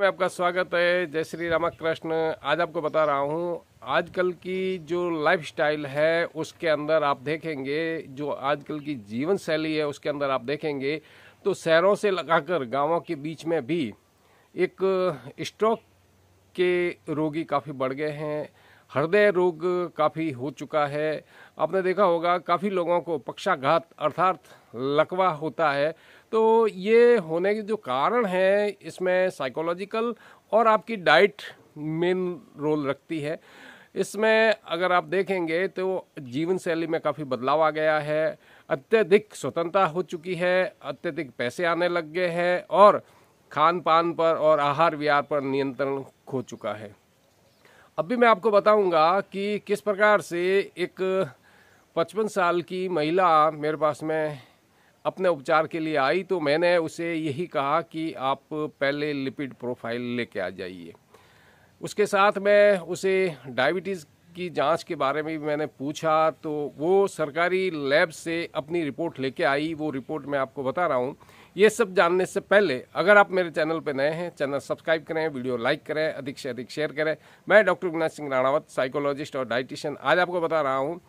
में आपका स्वागत है जय श्री रामा कृष्ण आज आपको बता रहा हूँ आजकल की जो लाइफस्टाइल है उसके अंदर आप देखेंगे जो आजकल की जीवन शैली है उसके अंदर आप देखेंगे तो शहरों से लगाकर गांवों के बीच में भी एक स्ट्रोक के रोगी काफ़ी बढ़ गए हैं हृदय रोग काफ़ी हो चुका है आपने देखा होगा काफ़ी लोगों को पक्षाघात अर्थात लकवा होता है तो ये होने के जो कारण हैं इसमें साइकोलॉजिकल और आपकी डाइट मेन रोल रखती है इसमें अगर आप देखेंगे तो जीवन शैली में काफ़ी बदलाव आ गया है अत्यधिक स्वतंत्रता हो चुकी है अत्यधिक पैसे आने लग गए हैं और खान पान पर और आहार विहार पर नियंत्रण खो चुका है अभी मैं आपको बताऊंगा कि किस प्रकार से एक पचपन साल की महिला मेरे पास में अपने उपचार के लिए आई तो मैंने उसे यही कहा कि आप पहले लिपिड प्रोफाइल लेके आ जाइए उसके साथ मैं उसे डायबिटीज़ की जांच के बारे में भी मैंने पूछा तो वो सरकारी लैब से अपनी रिपोर्ट लेके आई वो रिपोर्ट मैं आपको बता रहा हूँ ये सब जानने से पहले अगर आप मेरे चैनल पर नए हैं चैनल सब्सक्राइब करें वीडियो लाइक करें अधिक से अधिक शेयर करें मैं डॉक्टर गुनाथ सिंह राणावत साइकोलॉजिस्ट और डाइटिशियन आज आपको बता रहा हूँ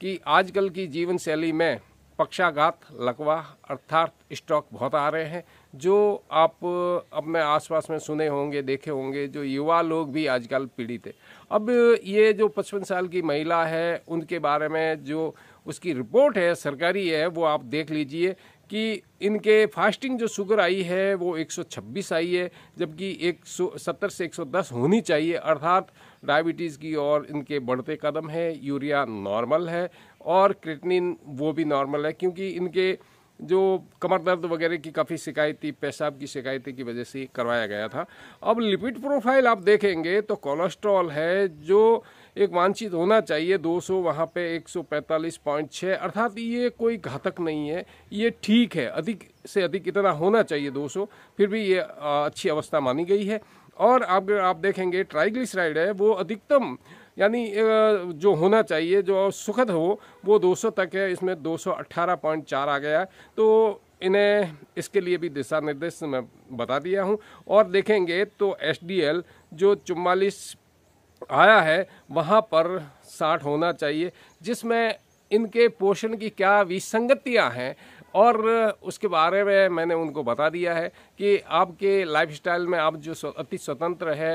कि आजकल की जीवन शैली में पक्षाघात लकवा अर्थात स्टॉक बहुत आ रहे हैं जो आप अपने आसपास में सुने होंगे देखे होंगे जो युवा लोग भी आजकल पीड़ित है अब ये जो पचपन साल की महिला है उनके बारे में जो उसकी रिपोर्ट है सरकारी है वो आप देख लीजिए कि इनके फास्टिंग जो शुगर आई है वो 126 आई है जबकि 170 से 110 होनी चाहिए अर्थात डायबिटीज़ की और इनके बढ़ते कदम है यूरिया नॉर्मल है और क्रिटनिन वो भी नॉर्मल है क्योंकि इनके जो कमर दर्द वगैरह की काफ़ी शिकायती पेशाब की शिकायत की वजह से करवाया गया था अब लिपिड प्रोफाइल आप देखेंगे तो कोलेस्ट्रॉल है जो एक वांछित होना चाहिए 200 सौ वहाँ पर एक अर्थात ये कोई घातक नहीं है ये ठीक है अधिक से अधिक इतना होना चाहिए 200 फिर भी ये अच्छी अवस्था मानी गई है और आप आप देखेंगे ट्राइग्लिसराइड है वो अधिकतम यानी जो होना चाहिए जो सुखद हो वो 200 तक है इसमें 218.4 आ गया तो इन्हें इसके लिए भी दिशा निर्देश मैं बता दिया हूँ और देखेंगे तो एस जो चुम्बालीस आया है वहाँ पर साठ होना चाहिए जिसमें इनके पोषण की क्या विसंगतियाँ हैं और उसके बारे में मैंने उनको बता दिया है कि आपके लाइफस्टाइल में आप जो अति स्वतंत्र है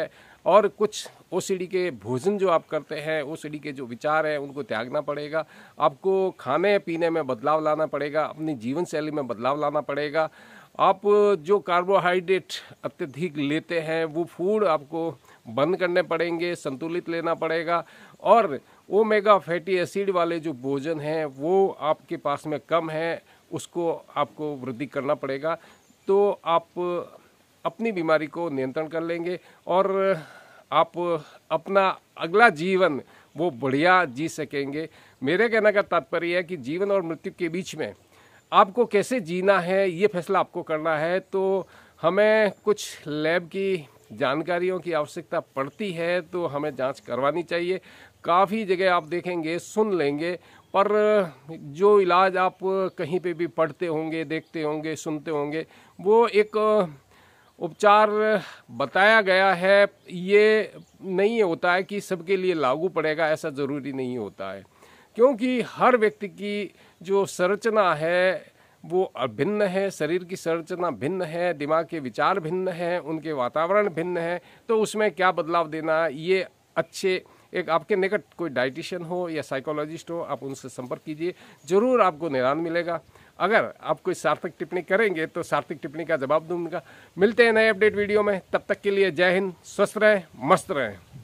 और कुछ ओ के भोजन जो आप करते हैं ओ के जो विचार हैं उनको त्यागना पड़ेगा आपको खाने पीने में बदलाव लाना पड़ेगा अपनी जीवन शैली में बदलाव लाना पड़ेगा आप जो कार्बोहाइड्रेट अत्यधिक लेते हैं वो फूड आपको बंद करने पड़ेंगे संतुलित लेना पड़ेगा और ओमेगा फैटी एसिड वाले जो भोजन हैं वो आपके पास में कम है उसको आपको वृद्धि करना पड़ेगा तो आप अपनी बीमारी को नियंत्रण कर लेंगे और आप अपना अगला जीवन वो बढ़िया जी सकेंगे मेरे कहने का तात्पर्य है कि जीवन और मृत्यु के बीच में आपको कैसे जीना है ये फैसला आपको करना है तो हमें कुछ लैब की जानकारियों की आवश्यकता पड़ती है तो हमें जांच करवानी चाहिए काफ़ी जगह आप देखेंगे सुन लेंगे पर जो इलाज आप कहीं पे भी पढ़ते होंगे देखते होंगे सुनते होंगे वो एक उपचार बताया गया है ये नहीं होता है कि सबके लिए लागू पड़ेगा ऐसा ज़रूरी नहीं होता है क्योंकि हर व्यक्ति की जो संरचना है वो भिन्न है शरीर की संरचना भिन्न है दिमाग के विचार भिन्न हैं उनके वातावरण भिन्न है तो उसमें क्या बदलाव देना ये अच्छे एक आपके निकट कोई डाइटिशियन हो या साइकोलॉजिस्ट हो आप उनसे संपर्क कीजिए ज़रूर आपको निदान मिलेगा अगर आप कोई सार्थक टिप्पणी करेंगे तो सार्थक टिप्पणी का जवाब दूंगा मिलते हैं नए अपडेट वीडियो में तब तक के लिए जय हिंद स्वस्थ रहें मस्त रहें